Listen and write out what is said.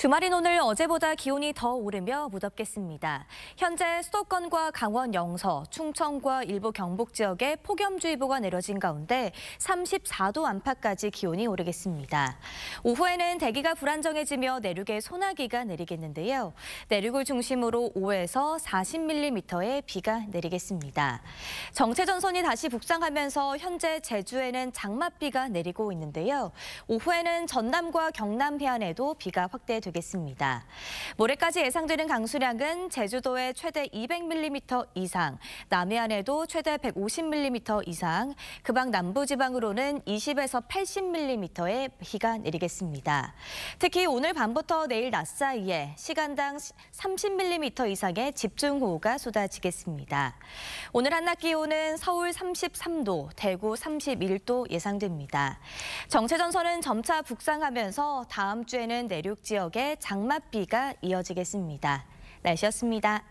주말인 오늘 어제보다 기온이 더 오르며 무덥겠습니다. 현재 수도권과 강원 영서, 충청과 일부 경북 지역에 폭염주의보가 내려진 가운데 34도 안팎까지 기온이 오르겠습니다. 오후에는 대기가 불안정해지며 내륙에 소나기가 내리겠는데요. 내륙을 중심으로 5에서 40mm의 비가 내리겠습니다. 정체전선이 다시 북상하면서 현재 제주에는 장맛비가 내리고 있는데요. 오후에는 전남과 경남 해안에도 비가 확대됩니다. 되겠습니다. 모레까지 예상되는 강수량은 제주도에 최대 200mm 이상, 남해안에도 최대 150mm 이상, 그 방 남부지방으로는 20에서 80mm의 비가 내리겠습니다. 특히 오늘 밤부터 내일 낮 사이에 시간당 30mm 이상의 집중호우가 쏟아지겠습니다. 오늘 한낮 기온은 서울 33도, 대구 31도 예상됩니다. 정체전선은 점차 북상하면서 다음 주에는 내륙 지역에 장맛비가 이어지겠습니다. 날씨였습니다.